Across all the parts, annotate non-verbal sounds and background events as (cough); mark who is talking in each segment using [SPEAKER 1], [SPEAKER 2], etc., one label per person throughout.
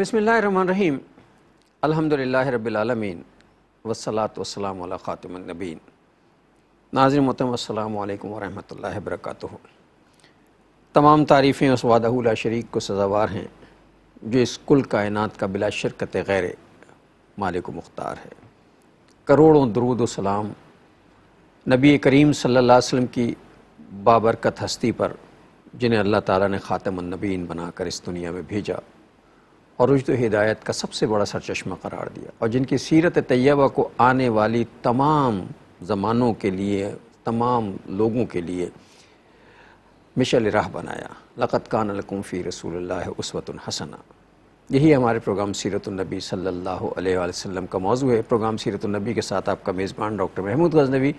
[SPEAKER 1] बसमीम अलहमदिल्ला रबालमीन वसलात वसलाम ख़ातमनबीन नाजिर मतम अल्लाम वरहमल वर्क तमाम तारीफ़ें उस वादा शरीक को सजावार हैं जो इस कुल कायनात का बिला शिरकत गैर मालिक मुख्तार है करोड़ों दरूद सलाम नबी करीम सल्ला वसम की बाबरकत हस्ती पर जिन्हें अल्लाह ताला ने ख़ातमनबीन बनाकर इस दुनिया में भेजा और रुजद हिदायत का सबसे बड़ा सरचश्मा करार दिया और जिनकी सीरत तैयबा को आने वाली तमाम ज़मानों के लिए तमाम लोगों के लिए मिशल राह बनाया लक़त कान फ़ी रसूल उसवत हसना यही हमारे प्रोग्राम सीरतनबी सल्ला वसम का मौजू है प्रोग्राम सीरत के साथ आपका मेज़बान डॉक्टर महमूद गजनबी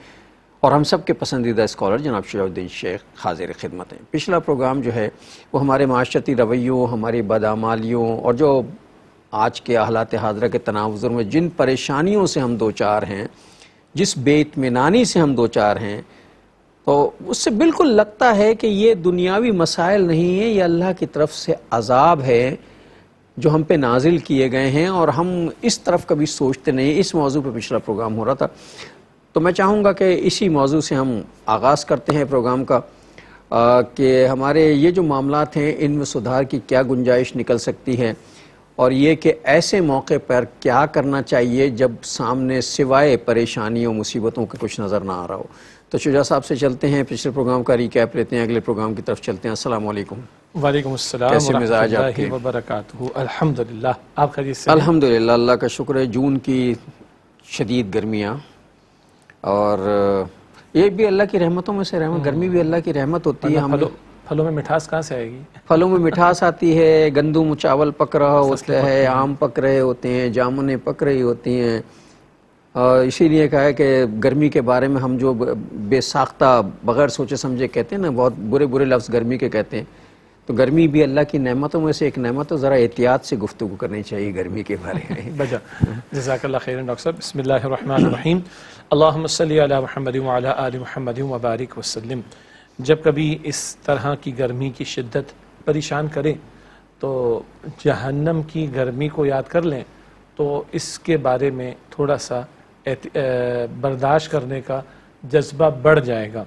[SPEAKER 1] और हम सब के पसंदीदा इस्कॉलर जनाब शजाउद्दीन शेख हाजिर खिदमत हैं पिछला प्रोग्राम जो है वो हमारे माशरती रवैयों हमारी बदामालियों और जो आज के हालात हाजरा के तनावज़ों में जिन परेशानियों से हम दो चार हैं जिस बेतमिनानी से हम दो चार हैं तो उससे बिल्कुल लगता है कि ये दुनियावी मसाइल नहीं है ये अल्लाह की तरफ से अजाब है जो हम पे नाजिल किए गए हैं और हम इस तरफ कभी सोचते नहीं इस मौजू पर पिछला प्रोग्राम हो रहा था तो मैं चाहूँगा कि इसी मौजू से हम आगाज़ करते हैं प्रोग्राम का कि हमारे ये जो मामला हैं इनमें सुधार की क्या गुंजाइश निकल सकती है और ये कि ऐसे मौके पर क्या करना चाहिए जब सामने सिवाय परेशानियों मुसीबतों का कुछ नज़र ना आ रहा हो तो शुजा साहब से चलते हैं पिछले प्रोग्राम का रिकैप लेते हैं अगले प्रोग्राम की तरफ चलते हैं असलम वालेकुम वालेकुम आप अल्हम्दुलिल्लाह अल्लाह का शुक्र है जून की शदीद गर्मियाँ और ये भी अल्लाह की रहमतों में से रहमत गर्मी भी अल्लाह की रहमत होती है हम
[SPEAKER 2] फलों में मिठास कहाँ से आएगी
[SPEAKER 1] फलों में मिठास आती है गंदुम चावल पक रहा होता है आम पक रहे होते हैं जामुनें पक रही होती हैं और इसीलिए कहा है कि गर्मी के बारे में हम जो बेसाख्ता बगैर सोचे समझे कहते हैं ना बहुत बुरे बुरे लफ्ज़ गर्मी के कहते हैं तो गर्मी भी अल्लाह की नमतों में से एक नमत है ज़रा एहतियात से गुफ्तु
[SPEAKER 2] करनी चाहिए गर्मी के बारे में (laughs) बजा जजाक खैर डॉक्टर साहब बसमिल्लर अल्लाम अला महमद आल महमद वबारक वसलम जब कभी इस तरह की गर्मी की शिद्दत परेशान करे तो जहन्नम की गर्मी को याद कर लें तो इसके बारे में थोड़ा सा बर्दाश्त करने का जज्बा बढ़ जाएगा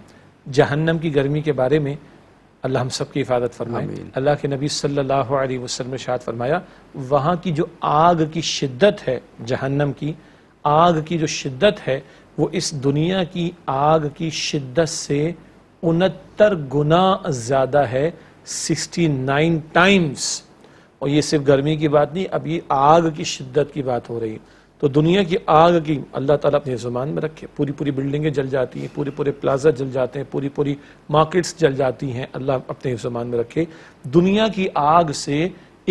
[SPEAKER 2] जहन्नम की गर्मी के बारे में अल्लाह हम सब की हिफाजत फरमाई अल्लाह के नबी सल्लल्लाहु अलैहि वसल्लम ने शाद फरमाया वहाँ की जो आग की शिद्दत है जहन्नम की आग की जो शिद्दत है वो इस दुनिया की आग की शिद्दत से उनहत्तर गुना ज़्यादा है सिक्सटी नाइन टाइम्स और ये सिर्फ गर्मी की बात नहीं अब ये आग की शिद्दत की बात हो रही है तो दुनिया की आग की अल्लाह ताला अपने जुबान में रखे पूरी पूरी बिल्डिंगें जल जाती हैं पूरे पूरे प्लाजा जल जाते हैं पूरी पूरी मार्केट्स जल जाती हैं अल्लाह अपने जुबान में रखे दुनिया की आग से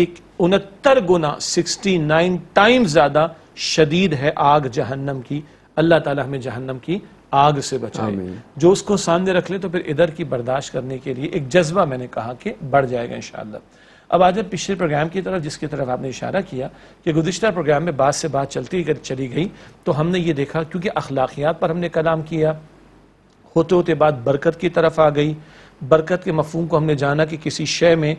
[SPEAKER 2] एक उनहत्तर गुना सिक्सटी नाइन टाइम्स ज़्यादा शदीद है आग जहन्नम की अल्लाह ताला हमें जहन्नम की आग से बचाए जो उसको सामने रख ले तो फिर इधर की बर्दाश्त करने के लिए एक जज्बा मैंने कहा कि बढ़ जाएगा इन अब आज पिछले प्रोग्राम की तरफ जिसकी तरफ आपने इशारा किया कि गुजशत प्रोग्राम में बात से बात चलती चली गई तो हमने ये देखा क्योंकि अखलाकियात पर हमने कलाम किया होते होते बात बरकत की तरफ आ गई बरकत के मफहम को हमने जाना कि किसी शय में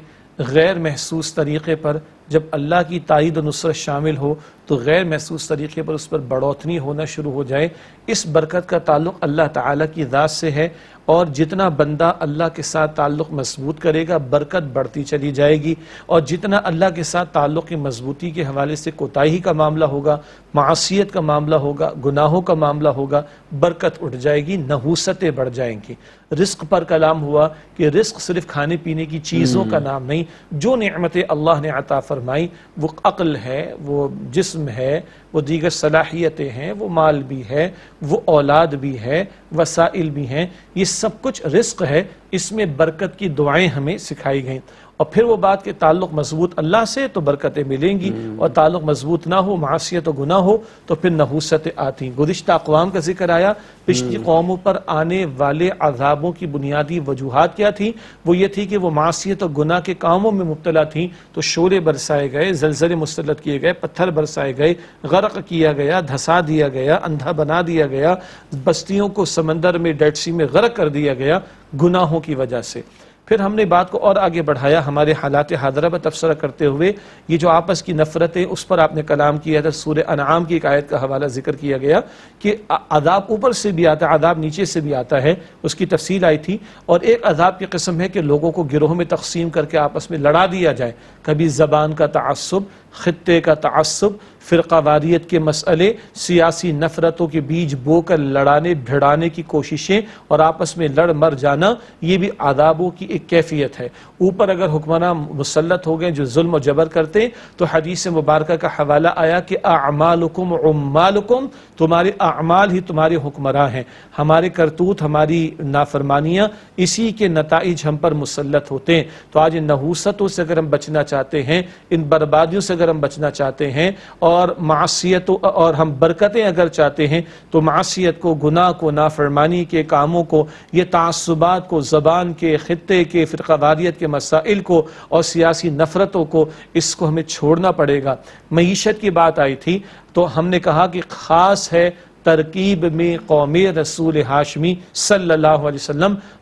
[SPEAKER 2] गैर महसूस तरीक़े पर जब अल्लाह की तइद और नुसरत शामिल हो तो गैर महसूस तरीके पर उस पर बढ़ोतरी होना शुरू हो जाए इस बरकत का ताल्लुक अल्लाह ताला की दात से है और जितना बंदा अल्लाह के साथ ताल्लुक मजबूत करेगा बरकत बढ़ती चली जाएगी और जितना अल्लाह के साथ ताल्लुक की मजबूती के हवाले से कोताही का मामला होगा मासीत का मामला होगा गुनाहों का मामला होगा बरकत उठ जाएगी नहूसतें बढ़ जाएंगी रिस्क पर कलाम हुआ कि रिस्क सिर्फ खाने पीने की चीज़ों का हम्म। नाम नहीं जो नमतें अल्लाह ने अता फरमाई वो अक्ल है वो जिस्म है वो दीगर सलाहियतें हैं वो माल भी है वो औलाद भी है वसाइल भी हैं ये सब कुछ रिस्क है इसमें बरकत की दुआएं हमें सिखाई गई और फिर वो बात के ताल्लुक मजबूत अल्लाह से तो बरकतें मिलेंगी हम्म। और ताल्लुक मजबूत ना हो मासीत तो गुना हो तो फिर नहूसतें आती गुजशत अकवाम का जिक्र आया पिछली हम्म। कौमों पर आने वाले अजाबों की बुनियादी वजूहत क्या थी वो ये थी कि वो मासीत और गुना के कामों में मुबतला थी तो शोरे बरसाए गए जलजले मुसलत किए गए पत्थर बरसाए गए गर्क किया गया धंसा दिया गया अंधा बना दिया गया बस्तियों को समंदर में डेड सी में गर्क कर दिया गया गुनाहों की वजह से फिर हमने बात को और आगे बढ़ाया हमारे हालात हाजरा पर तबसरा करते हुए ये जो आपस की नफरतें उस पर आपने कलाम किया था सूर्य अनाम की एक आयत का हवाला जिक्र किया गया कि आदाब ऊपर से भी आता है आदाब नीचे से भी आता है उसकी तफसील आई थी और एक अदाब की कस्म है कि लोगों को गिरोह में तकसीम करके आपस में लड़ा दिया जाए कभी ज़बान का तसब ख़त्े का तसब फ़िरका वारियत के मसले सियासी नफ़रतों के बीच बोकर लड़ाने भिड़ाने की कोशिशें और आपस में लड़ मर जाना ये भी आदाबों की एक कैफियत है ऊपर अगर हुक्मरान मुसलत हो गए जो जुल्म जबर करते तो हदीस मुबारक का हवाला आया कि आमालकुम उमालकुम तुम्हारे आमाल ही तुम्हारे हुक्मरान हैं हमारे करतूत हमारी नाफरमानियाँ इसी के नतज हम पर मुसलत होते हैं तो आज इन नहूसतों से अगर हम बचना चाहते हैं इन बर्बादियों से अगर हम बचना चाहते हैं और मासीत और हम बरकतें अगर चाहते हैं तो मासीत को गुनाह को नाफरमानी के कामों को ये तसुबात को ज़बान के ख़त्े के फ़िरवारीत के मसाइल को और सियासी नफ़रतों को इसको हमें छोड़ना पड़ेगा मीशत की बात आई थी तो हमने कहा कि ख़ास है तरकीब में कौम रसूल हाशमी सल्ला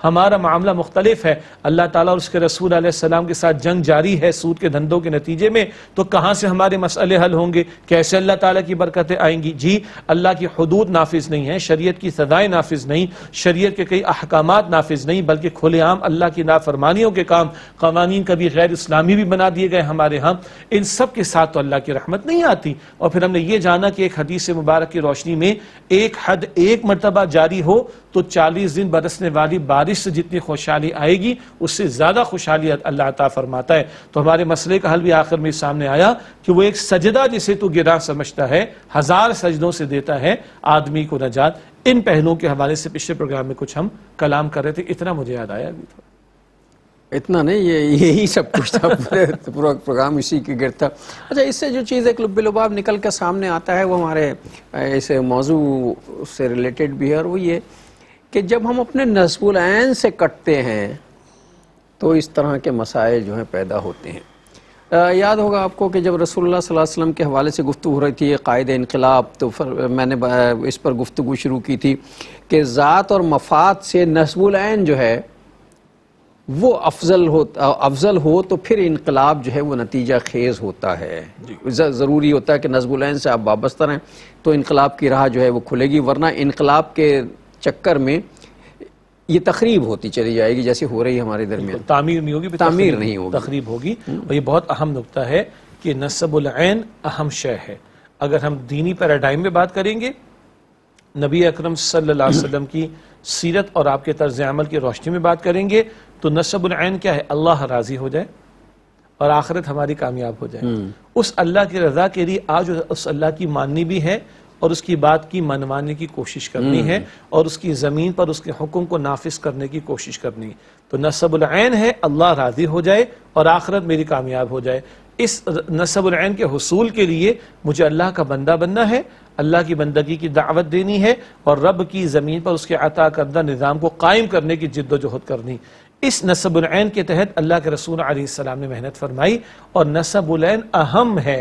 [SPEAKER 2] हमारा मामला मुख्तलिफ है अल्लाह ताला और उसके रसूल सलाम के साथ जंग जारी है सूद के धंधों के नतीजे में तो कहाँ से हमारे मसले हल होंगे कैसे अल्लाह ताला की बरकतें आएंगी जी अल्लाह की हदूद नाफिज नहीं है शरीयत की सदाएँ नाफिज नहीं शरीयत के कई अहकाम नाफिज नहीं बल्कि खुलेआम अल्लाह की नाफरमानियों के काम कवानीन कभी गैर इस्लामी भी बना दिए गए हमारे यहाँ इन सब के साथ तो अल्लाह की रहमत नहीं आती और फिर हमने ये जाना कि एक हदीस मुबारक की रोशनी में एक हद एक मरतबा जारी हो तो चालीस दिन बरसने वाली बारिश से जितनी खुशहाली आएगी उससे ज़्यादा खुशहाली अल्लाह ताला फरमाता है तो हमारे मसले का हल भी आखिर में सामने आया कि वो एक सजदा जिसे तो गिरा समझता है हज़ार सजदों से देता है आदमी को नजात इन पहलुओं के हवाले से पिछले प्रोग्राम में कुछ हम कलाम कर रहे थे इतना मुझे याद आया अभी थोड़ा तो। इतना नहीं ये
[SPEAKER 1] यही सब कुछ था
[SPEAKER 2] पूरे पूरा प्रोग्राम इसी के गिर था अच्छा इससे
[SPEAKER 1] जो चीज़ एक लुब्बिलुबाब निकल कर सामने आता है वो हमारे इस मौजू से रिलेटेड भी है और वो ये कि जब हम अपने नसबुल से कटते हैं तो इस तरह के मसाइल जो हैं पैदा होते हैं याद होगा आपको कि जब रसोल्ला वसलम के हवाले से गुफ्तु हो रही थी कायद इनकलाब तो फिर मैंने इस पर गुफ्तु शुरू की थी कि ज़ात और मफाद से नसबुल जो है वो अफजल हो अफजल हो तो फिर इनकलाब जो है वो नतीजा खेज होता है ज़रूरी होता है कि नजबुलैन से आप वाबस्ता रहें तो इनकलाब की राह जो है वो खुलेगी वरना इनकलाब के चक्कर में ये तकरीब होती चली जाएगी जैसे हो रही है हमारे दरमियान
[SPEAKER 2] तामीर नहीं होगी तामीर नहीं होगी तकरीब होगी हम्म। और ये बहुत अहम नुकता है कि नसबुलैन अहम शय है अगर हम दीनी पैराडाइम में बात करेंगे नबी अक्रम सल्लल्लाहु अलैहि की सीरत और आपके तर्ज अमल की रोशनी में बात करेंगे तो नशबुलैन क्या है अल्लाह राजी हो जाए और आखिरत हमारी कामयाब हो जाए हम्म। उस अल्लाह की रजा के लिए आज उस अल्लाह की माननी भी है और उसकी बात की मनवाने की कोशिश करनी हम्म। है और उसकी ज़मीन पर उसके हुक्म को नाफिज करने की कोशिश करनी तो नसबुलैन है अल्लाह राजी हो जाए और आखिरत मेरी कामयाब हो जाए इस नसबुलैन के हसूल के लिए मुझे अल्लाह का बंदा बनना है अल्लाह की बंदगी की दावत देनी है और रब की ज़मीन पर उसके अता करदा निज़ाम को कायम करने की जिद्दोजहद करनी इस नसबुलैन के तहत अल्लाह के रसूल आसमाम ने मेहनत फरमाई और नसबुलैन अहम है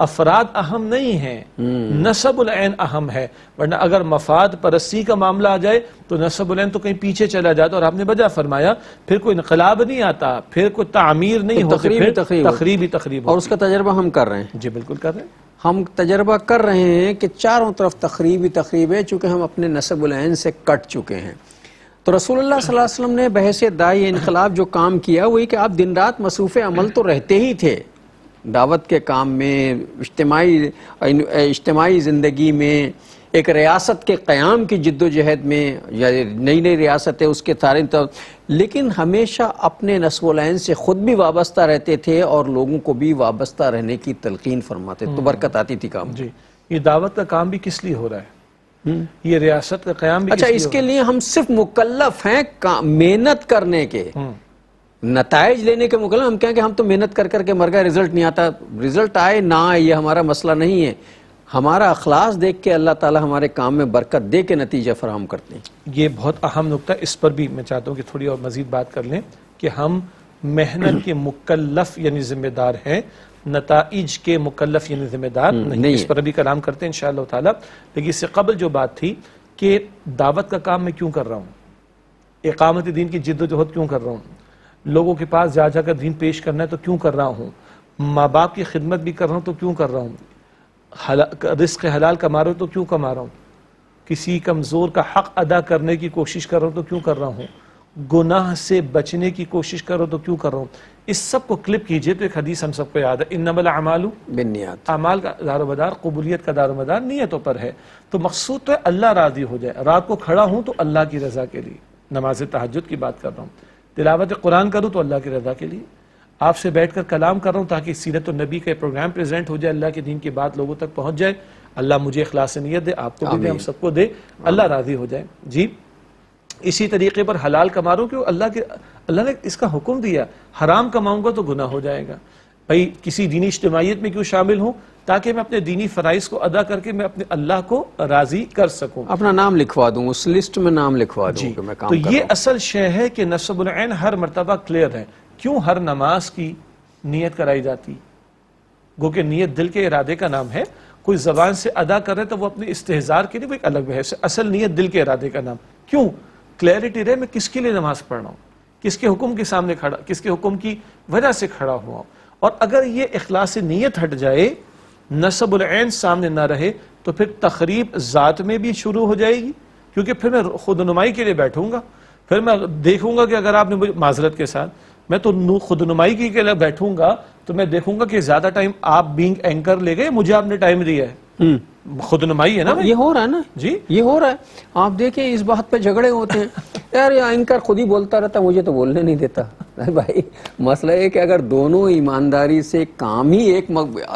[SPEAKER 2] अफराद अहम नहीं है हम्म। नसबुलैन अहम है वरना अगर मफाद परस्सी का मामला आ जाए तो नसबुलैन तो कहीं पीछे चला जाता और आपने बजा फरमाया फिर कोई इनकलाब नहीं आता फिर कोई तामीर नहीं तो होती फिर तकरीब तकरीब ही तकरीब और उसका तजर्बा हम कर रहे हैं जी बिल्कुल कर रहे हैं
[SPEAKER 1] हम तजर्बा कर रहे हैं कि चारों तरफ तकरीबी तकरीब है चूंकि हम अपने नसबुलैन से कट चुके हैं तो रसूल सल्लल्लाहु ने बहस दाई इनकलाब जो काम किया वही कि आप दिन रात मसरूफ़ अमल तो रहते ही थे दावत के काम में इज्तमाही इज्तमाही ज़िंदगी में एक रियासत के क़्याम की जद्दोजहद में या नई नई है उसके तारे तब तो, लेकिन हमेशा अपने नसवोलैन से ख़ुद भी वाबस्ता रहते थे और लोगों को भी वाबस्ता रहने की तलकिन फरमाते तो बरकत आती थी काम जी ये दावत का काम भी किस लिए हो रहा है
[SPEAKER 2] ये रियासत का क्याम भी अच्छा इसके
[SPEAKER 1] लिए हम सिर्फ मुकल्लफ हैं मेहनत करने के हम्म। नतज लेने के मुकल हम कहें कि हम तो मेहनत कर करके मर गए रिजल्ट नहीं आता रिजल्ट आए ना आए ये हमारा मसला नहीं है हमारा अखलास देख के अल्लाह ताला हमारे काम में बरकत दे के नतीजा
[SPEAKER 2] फराम करते हैं ये बहुत अहम नुकता इस पर भी मैं चाहता हूँ कि थोड़ी और मजीद बात कर लें कि हम मेहनत के मुकल्लफ यानी जिम्मेदार हैं नतज के मुकलफ यानी जिम्मेदार हम्म, नहीं, नहीं इस पर अभी कलाम करते हैं इन ताला लेकिन इससे कबल जो बात थी कि दावत का काम मैं क्यों कर रहा हूँ एकामत दीन की जिद्दोजहद क्यों कर रहा हूँ लोगों के पास जा जाकर दीन पेश करना है तो क्यों कर रहा हूँ माँ बाप की खिदमत भी कर रहा हूँ तो क्यों कर रहा हूँ रिस्क हलाल कमा रहा हूँ तो क्यों कमा रहा हूँ किसी कमज़ोर का हक अदा करने की कोशिश कर रहा हूँ तो क्यों कर रहा हूँ गुनाह से बचने की कोशिश करो तो क्यों करो इस सब को क्लिप कीजिए तो एक हदीस हम सबको याद है इन नमल अमालू बिनियात अमाल का दारोमदार कबूलियत का दारोमदार नीयतों पर है तो मकसूद तो अल्लाह राजी हो जाए रात को खड़ा हूँ तो अल्लाह की रजा के लिए नमाज तहजद की बात कर रहा हूँ तिलावत कुरान करूँ तो अल्लाह की रजा के लिए आपसे बैठ कर कलाम कर रहा हूँ ताकि सीरत नबी का प्रोग्राम प्रेजेंट हो जाए अल्लाह के दिन की बात लोगों तक पहुँच जाए अल्लाह मुझे अखलास नीयत दे आपको भी दे हम सबको दे अल्लाह राजी हो जाए जी इसी तरीके पर हलाल कमा रहा हूं क्यों अल्लाह के अल्लाह ने इसका हुक्म दिया हराम कमाऊँगा तो गुना हो जाएगा भाई किसी दीनी इज्तमाहीत में क्यों शामिल हूँ ताकि मैं अपने दीनी फ़राइज को अदा करके मैं अपने अल्लाह को राज़ी कर सकूँ अपना नाम लिखवा
[SPEAKER 1] दूं उस लिस्ट में नाम लिखवा दूं कि मैं तो काम तो ये
[SPEAKER 2] असल शय है कि नसबुलैन हर मरतबा क्लियर है क्यों हर नमाज की नीयत कराई जाती गो कि नीयत दिल के इरादे का नाम है कोई जबान से अदा कर रहे तो वो अपने इस्तेजार के लिए एक अलग बहस है असल नीयत दिल के इरादे का नाम क्यों क्लैरिटी रहे मैं किसके लिए नमाज पढ़ रहा हूँ किसके हुक्म के सामने खड़ा किसके हुक्म की वजह से खड़ा हुआ और अगर ये अखलास नीयत हट जाए नसबुलैन सामने ना रहे तो फिर तकरीब ज़ात में भी शुरू हो जाएगी क्योंकि फिर मैं खुदनुमाई के लिए बैठूंगा फिर मैं देखूंगा कि अगर आपने मुझे माजरत के साथ मैं तो खुदनुमाई के लिए बैठूंगा तो मैं देखूंगा कि ज़्यादा टाइम आप बींग एंकर ले गए मुझे आपने टाइम दिया है हम्म। खुदनुमाई है ना हाँ, ये हो रहा है ना जी ये हो रहा है
[SPEAKER 1] आप देखें इस बात पे झगड़े होते हैं (laughs) यार या इनका खुद ही बोलता रहता मुझे तो बोलने नहीं देता अरे भाई मसला है कि अगर दोनों ईमानदारी से काम ही एक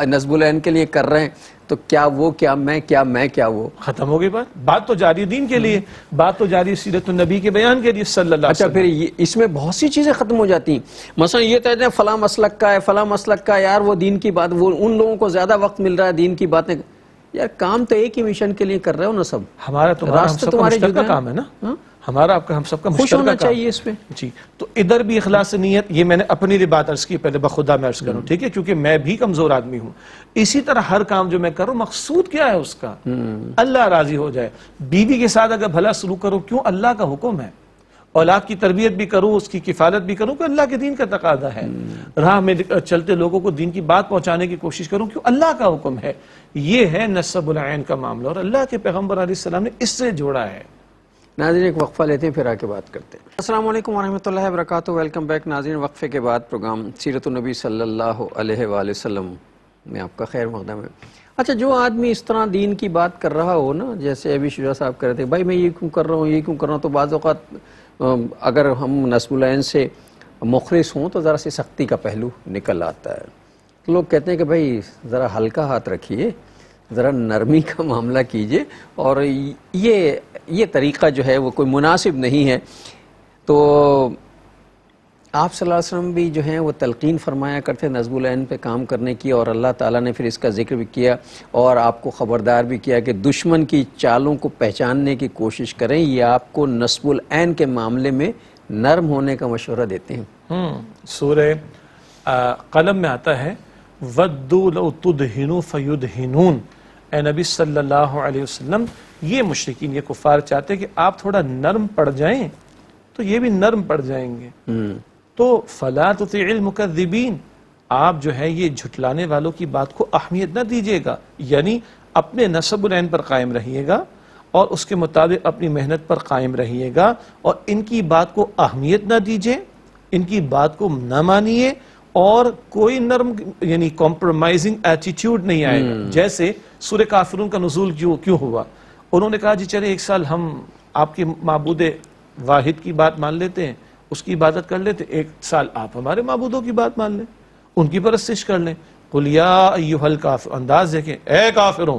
[SPEAKER 1] नजबुलैन के लिए कर रहे हैं तो क्या वो क्या मैं क्या मैं क्या वो खत्म हो गई बात
[SPEAKER 2] बात तो जारी दीन के लिए हम्म। बात तो जारी सीरत नबी के बयान के लिए सल्लल्लाहु अच्छा फिर इसमें बहुत सी चीज़ें ख़त्म हो
[SPEAKER 1] जाती हैं मसला ये कहते हैं फ़ला मसलक का है फ़ला मसलक का यार वो दीन की बात वो उन लोगों को ज़्यादा वक्त मिल रहा है दीन की बातें यार काम तो एक ही मिशन के लिए कर रहे हो ना सब
[SPEAKER 2] हमारा तो रास्ता तुम्हारे का, का काम है ना हाँ? हमारा आपका हम सबका खुश होना चाहिए इसमें जी तो इधर भी अखलास नीयत ये मैंने अपनी लिए बात अर्ज की पहले बखुदा मैं अर्ज करूँ हम्म। ठीक है क्योंकि मैं भी कमजोर आदमी हूँ इसी तरह हर काम जो मैं करूँ मकसूद क्या है उसका हम्म। अल्लाह राजी हो जाए बीवी के साथ अगर भला सलूक करो क्यों अल्लाह का हुक्म है औलाद की तरबियत भी करूँ उसकी किफालत भी करूँ कि अल्लाह के दीन का तकाजा है राह में चलते लोगों को दीन की बात पहुंचाने की कोशिश करूँ क्यों अल्लाह का हुक्म है ये है नसबुलैन का मामला और अल्लाह के पैगम्बर सलाम ने इससे जोड़ा है
[SPEAKER 1] नाजरन एक वक्फ़ा लेते हैं फिर आके बात करते हैं
[SPEAKER 2] अस्सलाम वालेकुम वरहमतुल्लाहि वेलकम बैक
[SPEAKER 1] नाजीन वक्फ़े के बाद प्रोग्राम सीरत नबी सल्लल्लाहु अलैहि वसल्लम में आपका खैर मकदम है अच्छा जो आदमी इस तरह दीन की बात कर रहा हो ना जैसे अभी शुजा साहब कह रहे थे भाई मैं ये क्यों कर रहा हूँ ये क्यों कर रहा हूँ तो बाज़ात अगर हम नसमुलैन से मुखरस हों तो ज़रा सी सख्ती का पहलू निकल आता है तो लोग कहते हैं कि भाई ज़रा हल्का हाथ रखिए ज़रा नरमी का (laughs) मामला कीजिए और ये ये तरीक़ा जो है वो कोई मुनासिब नहीं है तो आप सल्लम भी जो हैं वो तलकिन फरमाया करते नजबुलैन पर काम करने की और अल्लाह ताला ने फिर इसका जिक्र भी किया और आपको ख़बरदार भी किया कि दुश्मन की चालों को पहचानने की कोशिश करें ये आपको नसबुलैन के मामले में नर्म होने का मशवरा देते हैं
[SPEAKER 2] हम्म, सूर कलम में आता है वद्दुलतुदहिनु ए नबी ये ये कुफार चाहते कि आप थोड़ा नर्म पड़ जाएं तो ये भी नरम पड़ जाएंगे हम्म। तो फ़ला तो मुकदबीन आप जो है ये झुटलाने वालों की बात को अहमियत ना दीजिएगा यानी अपने नसबुलैन पर कायम रहिएगा और उसके मुताबिक अपनी मेहनत पर कायम रहिएगा और इनकी बात को अहमियत ना दीजिए इनकी बात को ना मानिए और कोई नर्म यानी कॉम्प्रोमाइजिंग एटीट्यूड नहीं आएगा हम्म। जैसे सुर काफिरों का नजूल क्यों क्यों हुआ उन्होंने कहा जी चले एक साल हम आपके मबूद वाहिद की बात मान लेते हैं उसकी इबादत कर लेते तो एक साल आप हमारे मबूदों की बात मान लें उनकी परस्तिश कर लें कुलियाल काफ अंदाज देखें ए काफिरों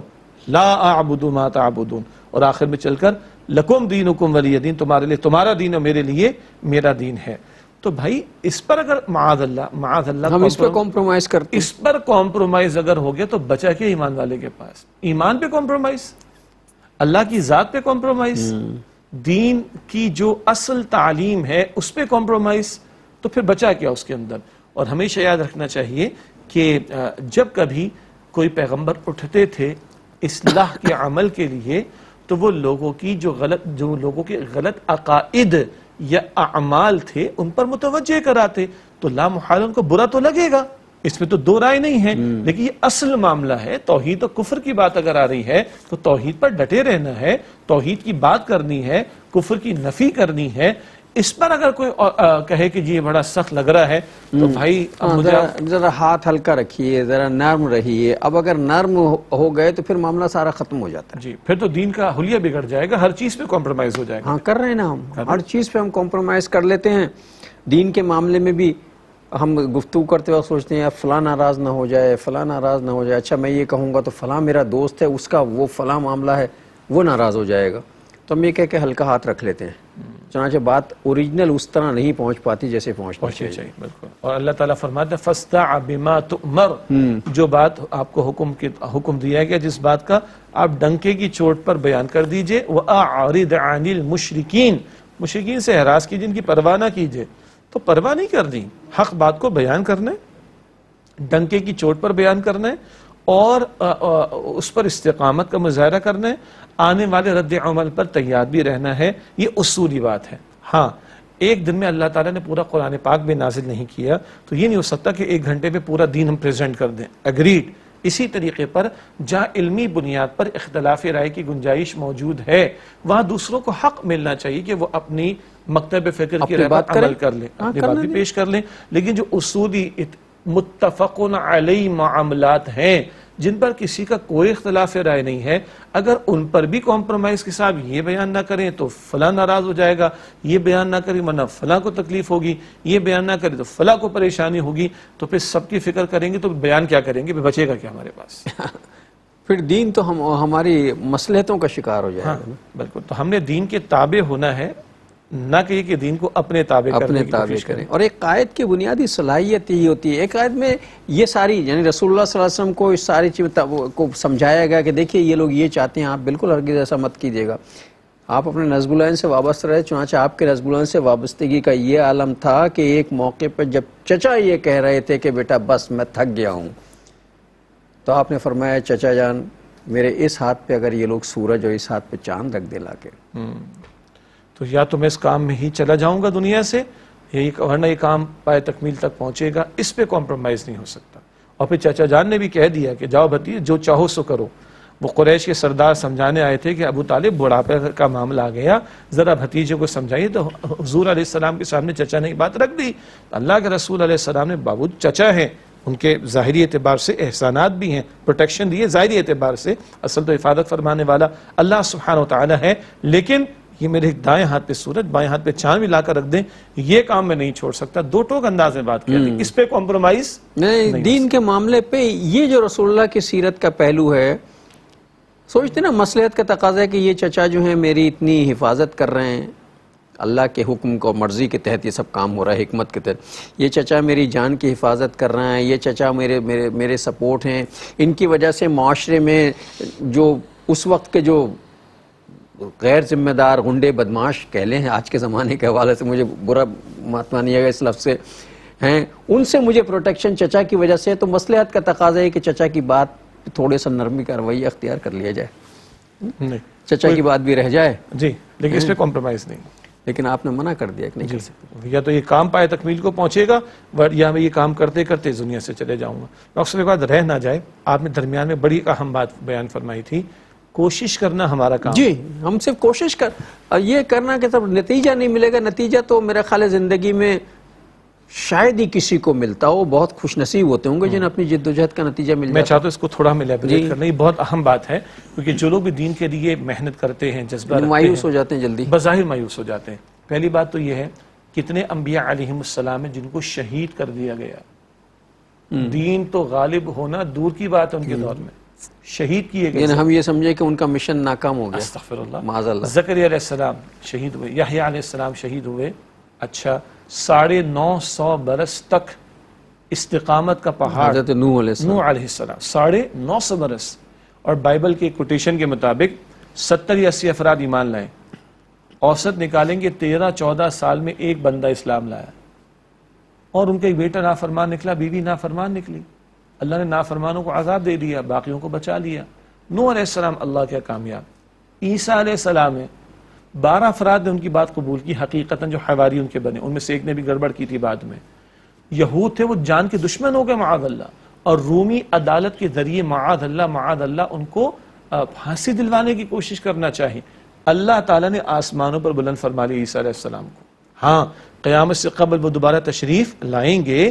[SPEAKER 2] ला आबुदू माता आबुदून और आखिर में चलकर लकुम दीन हुकुम वली दीन तुम्हारे लिए तुम्हारा दीन और मेरे लिए मेरा दीन है तो भाई इस पर अगर माजल्ला माजल्ला इस पर कॉम्प्रोमाइज कर इस पर कॉम्प्रोमाइज अगर हो गया तो बचा के ईमान वाले के पास ईमान पे कॉम्प्रोमाइज अल्लाह की जात पे कॉम्प्रोमाइज दीन की जो असल तालीम है उस पर कॉम्प्रोमाइज़ तो फिर बचा क्या उसके अंदर और हमेशा याद रखना चाहिए कि जब कभी कोई पैगम्बर उठते थे इसलाह के अमल के लिए तो वो लोगों की जो गलत जो लोगों के गलत अकायद या अमाल थे उन पर मुतवजह कराते तो लामहाल उनको बुरा तो लगेगा इसमें तो दो राय नहीं है लेकिन ये असल मामला है तोहहीद और कुफर की बात अगर आ रही है तो तोहहीद पर डटे रहना है तोहहीद की बात करनी है कुफर की नफी करनी है इस पर अगर कोई आ, आ, कहे कि जी ये बड़ा सख्त लग रहा है तो हम्म। भाई हाँ,
[SPEAKER 1] जरा हाथ हल्का रखिए जरा नर्म रहिए अब अगर नर्म हो गए तो फिर मामला सारा खत्म हो जाता है जी
[SPEAKER 2] फिर तो दीन का हुलिया बिगड़ जाएगा हर चीज पे
[SPEAKER 1] कॉम्प्रोमाइज हो जाएगा हाँ कर रहे हैं ना हम हर चीज पे हम कॉम्प्रोमाइज कर लेते हैं दीन के मामले में भी हम गुफ्तु करते वक्त सोचते हैं फ़लाँ नाराज़ ना हो जाए फ़लाँ नाराज़ ना हो जाए अच्छा मैं ये कहूँगा तो फ़लाँ मेरा दोस्त है उसका वो फ़लाँ मामला है वो नाराज़ हो जाएगा तो हम ये कह के हल्का हाथ रख लेते हैं चनाचे बात ओरिजिनल उस तरह नहीं पहुंच पाती जैसे पहुंच चाहिए
[SPEAKER 2] बिल्कुल और अल्लाह ताला फरमाते फस्ता बिमा तुमर हम्म। जो बात आपको हुक्म के हुकुम दिया गया जिस बात का आप डंके की चोट पर बयान कर दीजिए वह आरिद अनिल मुशरकिन मुशरकिन से हरास कीजिए इनकी परवाह ना कीजिए तो परवाह नहीं करनी हक बात को बयान करने डंके की चोट पर बयान करने और आ, आ, उस पर इस्तकामत का मुजाहरा करने आने वाले रद्द अमल पर तैयार भी रहना है ये उसूली बात है हाँ एक दिन में अल्लाह ताला ने पूरा कुरान पाक भी नाजिल नहीं किया तो ये नहीं हो सकता कि एक घंटे में पूरा दिन हम प्रेजेंट कर दें अग्रीड इसी तरीके पर जहाँ इल्मी बुनियाद पर इख्तलाफ राय की गुंजाइश मौजूद है वहाँ दूसरों को हक मिलना चाहिए कि वो अपनी मकतब फ़िक्र की बात अमल कर लें हाँ, अपनी बात भी पेश कर लें लेकिन जो उसूली मुतफक अलई मामलात हैं जिन पर किसी का कोई इख्तलाफ राय नहीं है अगर उन पर भी कॉम्प्रोमाइज़ के साथ ये बयान ना करें तो फला नाराज़ हो जाएगा ये बयान ना करें वरना फला को तकलीफ़ होगी ये बयान ना करें तो फला को परेशानी होगी तो फिर सबकी फ़िक्र करेंगे तो बयान क्या करेंगे बचेगा क्या हमारे पास
[SPEAKER 1] (laughs) फिर दीन तो हम हमारी मसलहतों का शिकार हो हाँ, जाएगा हाँ,
[SPEAKER 2] बिल्कुल तो हमने दीन के ताबे होना है ना कहिए कि दीन को अपने ताबे अपने ताबे करें और एक कायद
[SPEAKER 1] की बुनियादी सलाहियत यही होती है एक कायद में ये सारी यानी रसूलुल्लाह सल्लल्लाहु अलैहि वसल्लम को इस सारी चीज को समझाया गया कि देखिए ये लोग ये चाहते हैं आप बिल्कुल हरगिज ऐसा मत कीजिएगा आप अपने नजबुलैन से वाबस्त रहे चुनाचा आपके नजबुलैन से वाबस्तगी का ये आलम था कि एक मौके पर जब चचा ये कह रहे थे कि बेटा बस मैं थक गया हूँ तो आपने फरमाया चचा जान मेरे इस हाथ पे अगर ये लोग सूरज और इस हाथ पे चांद रख दे के
[SPEAKER 2] तो या तो मैं इस काम में ही चला जाऊंगा दुनिया से यही वरना ये काम पाए तकमील तक पहुंचेगा इस पर कॉम्प्रोमाइज़ नहीं हो सकता और फिर चाचा जान ने भी कह दिया कि जाओ भतीजे जो चाहो सो करो वो कुरैश के सरदार समझाने आए थे कि अबू तालिब बुढ़ापे का मामला आ गया ज़रा भतीजे को समझाइए तो हजूर आसमाम के सामने चचा ने बात रख दी अल्लाह के रसूल सलाम ने बाबू चचा हैं उनके ज़ाहरी एतबार से एहसानात भी हैं प्रोटेक्शन दिए ज़ाहरी एतबार से असल तो हिफाजत फरमाने वाला अल्लाह सुबहान ताली है लेकिन ये मेरे दाएं हाथ पे सूरज बाएं हाथ पे चांद भी लाकर रख दें ये काम मैं नहीं छोड़ सकता दो टोक अंदाज में बात करती हम्म। इस पे कॉम्प्रोमाइज नहीं, नहीं दीन के मामले पे ये जो रसोल्ला की सीरत
[SPEAKER 1] का पहलू है सोचते ना मसलहत का तकाजा है कि ये चचा जो है मेरी इतनी हिफाजत कर रहे हैं अल्लाह के हुक्म को मर्ज़ी के तहत ये सब काम हो रहा है हमत के तहत ये चचा मेरी जान की हिफाजत कर रहे हैं ये चचा मेरे मेरे मेरे सपोर्ट हैं इनकी वजह से माशरे में जो उस वक्त के जो गैर जिम्मेदार गुंडे बदमाश कह लें आज के ज़माने के हवाले से मुझे बुरा नहीं है इस लफ्ज़ से हैं उनसे मुझे प्रोटेक्शन चचा की वजह से तो मसलहत का तकाजा है कि चचा की बात थोड़े सा नरमी कार्रवाई अख्तियार कर लिया जाए नहीं चचा की बात भी रह जाए जी लेकिन इस पर
[SPEAKER 2] कॉम्प्रोमाइज़ नहीं लेकिन आपने मना कर दिया नहीं कर या तो ये काम पाए तकमील को पहुंचेगा या मैं ये काम करते करते इस दुनिया से चले जाऊंगा डॉक्टर के बाद रह ना जाए आपने दरमियान में बड़ी अहम बात बयान फरमाई थी कोशिश करना हमारा काम जी हम सिर्फ कोशिश कर
[SPEAKER 1] ये करना कि सब नतीजा नहीं मिलेगा नतीजा तो मेरा ख्याल ज़िंदगी में शायद ही किसी को मिलता हो बहुत खुश नसीब होते होंगे जिन्हें हम्म। अपनी जिद्दोजहद का नतीजा मिल मैं चाहता
[SPEAKER 2] हूँ इसको थोड़ा मिले नहीं करना ये बहुत अहम बात है क्योंकि जो लोग भी दीन के लिए मेहनत करते हैं जज्बा मायूस हो जाते हैं जल्दी बज़ाहिर मायूस हो जाते हैं पहली बात तो ये है कितने अम्बिया आलिमसलाम है जिनको शहीद कर दिया गया हम्म। दीन तो गालिब होना दूर की बात है उनके हम्म। दौर में
[SPEAKER 1] शहीद किए गए हम ये समझे कि उनका मिशन नाकाम हो गया
[SPEAKER 2] माजल्ला शहीद हुए याहियाम शहीद हुए अच्छा साढ़े नौ सौ बरस तक इस्तकामत का पहाड़ नू आसलाम साढ़े नौ सौ बरस और बाइबल के कोटेशन के मुताबिक सत्तर या अस्सी अफराद ईमान लाए औसत निकालेंगे तेरह चौदह साल में एक बंदा इस्लाम लाया और उनका एक बेटा ना फरमान निकला बीवी ना फरमान निकली अल्लाह ने नाफरमानों को आज़ाद दे दिया बाकियों को बचा लिया नू आसमाम अल्लाह के कामयाब ईसा आसमाम है बारह अफराद ने उनकी बात कबूल की हकीकता जो हवारी उनके बने उनमें से एक ने भी गड़बड़ की थी बाद में यहूद थे वो जान के दुश्मन हो गए अल्लाह और रूमी अदालत के ज़रिए मादल्ला मादल्ला उनको फांसी दिलवाने की कोशिश करना चाहिए अल्लाह ताला ने आसमानों पर बुलंद फरमा लिया ईसा को हाँ क़यामत से कबल वो दोबारा तशरीफ़ लाएंगे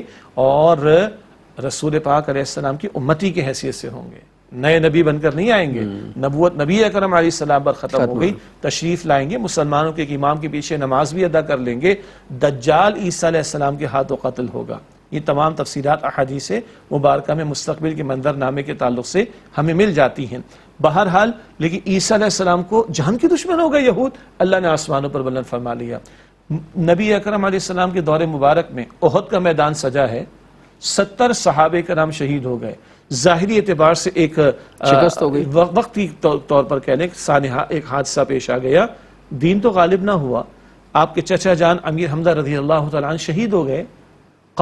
[SPEAKER 2] और रसूल पाक सलाम की उम्मती के हैसियत से होंगे नए नबी बनकर नहीं आएंगे हम्म। नबूत नबी अकरम सलाम पर ख़त्म हो गई तशरीफ़ लाएंगे मुसलमानों के इमाम के पीछे नमाज भी अदा कर लेंगे दज्जाल ईसीम के हाथों कत्ल होगा ये तमाम तफसीत अहादीस मुबारक में मुस्तबिल के मंजरनामे के ताल्लुक से हमें मिल जाती हैं बहरहाल लेकिन ईसा को जहन की दुश्मन हो गए यहूद अल्लाह ने आसमानों पर बुलंद फरमा लिया नबी अकरम सलाम के दौरे मुबारक में ओहद का मैदान सजा है सत्तर सहाबे का नाम शहीद हो गए ज़ाहरी एतबार से एक वक्त की तौर पर कहने सानहा एक हादसा पेश आ गया दीन तो गालिब ना हुआ आपके चचा जान अमीर हमदा रजी अल्लाह तन शहीद हो गए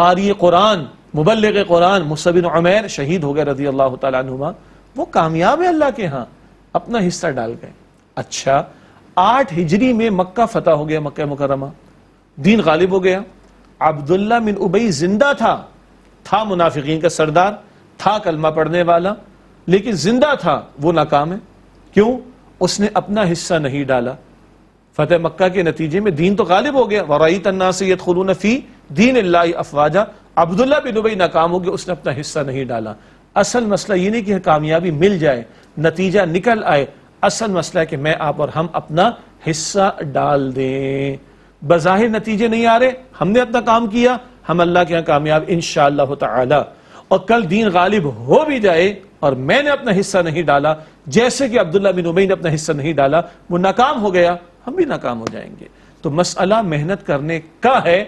[SPEAKER 2] कारी कुरान मुबलग कुरान मुसबिन उमैर शहीद हो गए रजी अल्लाह तुमा वो कामयाब है अल्लाह के यहाँ अपना हिस्सा डाल गए अच्छा आठ हिजरी में मक्का फतेह हो गया मक्का मुकरमा दीन गालिब हो गया अब्दुल्ला बिन उबई जिंदा था था मुनाफिकीन का सरदार था कलमा पढ़ने वाला लेकिन जिंदा था वो नाकाम है क्यों उसने अपना हिस्सा नहीं डाला फतेह मक्का के नतीजे में दीन तो गालिब हो गया वराई तन्ना सैद खलून फ़ी दीन अफवाजा अब्दुल्ला बिन उबई नाकाम हो गया उसने अपना हिस्सा नहीं डाला असल मसला ये नहीं कि कामयाबी मिल जाए नतीजा निकल आए असल मसला है कि मैं आप और हम अपना हिस्सा डाल दें बज़ाहिर नतीजे नहीं आ रहे हमने अपना काम किया हम अल्लाह के यहाँ कामयाब इन शह और कल दीन गालिब हो भी जाए और मैंने अपना हिस्सा नहीं डाला जैसे कि अब्दुल्ला बिन उबई ने अपना हिस्सा नहीं डाला वो नाकाम हो गया हम भी नाकाम हो जाएंगे तो मसला मेहनत करने का है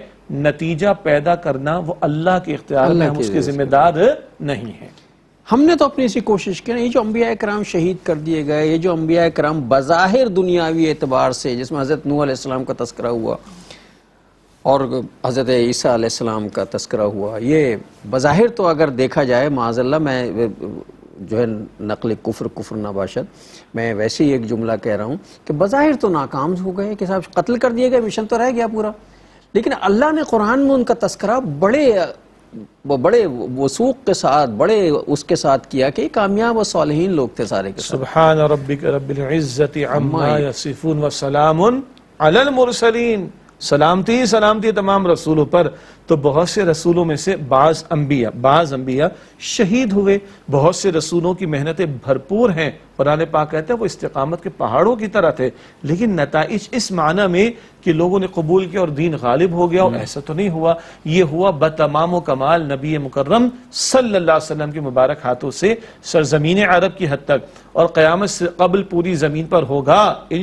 [SPEAKER 2] नतीजा पैदा करना वो अल्लाह के इख्तियार में हम उसके जिम्मेदार नहीं है हमने तो अपनी ऐसी कोशिश की ना
[SPEAKER 1] ये जो अम्बिया कराम शहीद कर दिए गए ये जो अम्बिया कराम बज़ाहिर दुनियावी एतबार से जिसमें हज़रत नूसम का तस्करा हुआ और हज़रत ईसा का तस्करा हुआ ये बज़ाहिर तो अगर देखा जाए माजल्ला मैं जो है नकल कुफर कुफर नबाशत मैं वैसे ही एक जुमला कह रहा हूँ कि बज़ाहिर तो नाकाम हो गए कि साहब कत्ल कर दिए गए मिशन तो रह गया पूरा लेकिन अल्लाह ने कुरान में उनका तस्करा बड़े बड़े वसूख के साथ बड़े उसके साथ किया कि कामयाब और
[SPEAKER 2] सालहीन लोग थे सारे के सुबहान अम्मा सलामती सलामती तमाम रसूलों पर तो बहुत से रसूलों में से बाज अम्बिया बाज अम्बिया शहीद हुए बहुत से रसूलों की मेहनतें भरपूर हैं कुरान पाक कहते हैं वो इस्तकामत के पहाड़ों की तरह थे लेकिन नतज इस माना में कि लोगों ने कबूल किया और दीन गालिब हो गया और हम्म। ऐसा तो नहीं हुआ ये हुआ बतमाम कमाल नबी मुकर्रम सल्लाम के मुबारक हाथों से सरजमीन अरब की हद तक और क़्यामत से कबल पूरी ज़मीन पर होगा इन